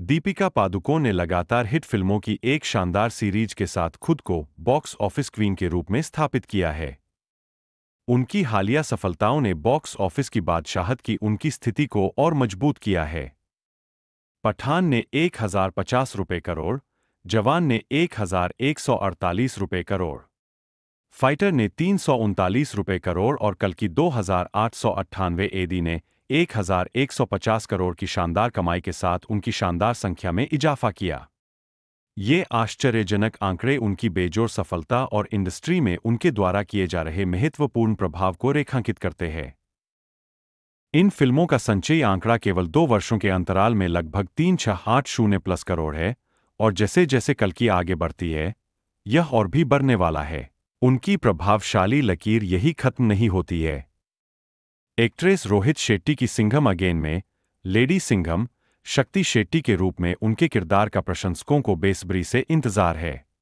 दीपिका पादुकोण ने लगातार हिट फिल्मों की एक शानदार सीरीज के साथ खुद को बॉक्स ऑफिस क्वीन के रूप में स्थापित किया है उनकी हालिया सफलताओं ने बॉक्स ऑफिस की बादशाहत की उनकी स्थिति को और मजबूत किया है पठान ने एक हजार पचास रुपये करोड़ जवान ने एक हजार एक सौ अड़तालीस रुपये करोड़ फाइटर ने तीन सौ उनतालीस रुपये करोड़ और कल की दो हजार आठ सौ अट्ठानवे एदी ने 1150 करोड़ की शानदार कमाई के साथ उनकी शानदार संख्या में इजाफा किया ये आश्चर्यजनक आंकड़े उनकी बेजोर सफलता और इंडस्ट्री में उनके द्वारा किए जा रहे महत्वपूर्ण प्रभाव को रेखांकित करते हैं इन फिल्मों का संचयी आंकड़ा केवल दो वर्षों के अंतराल में लगभग तीन छह आठ शून्य प्लस करोड़ है और जैसे जैसे कल की आगे बढ़ती है यह और भी बढ़ने वाला है उनकी प्रभावशाली लकीर यही खत्म नहीं होती है एक्ट्रेस रोहित शेट्टी की सिंघम अगेन में लेडी सिंघम शक्ति शेट्टी के रूप में उनके किरदार का प्रशंसकों को बेसब्री से इंतजार है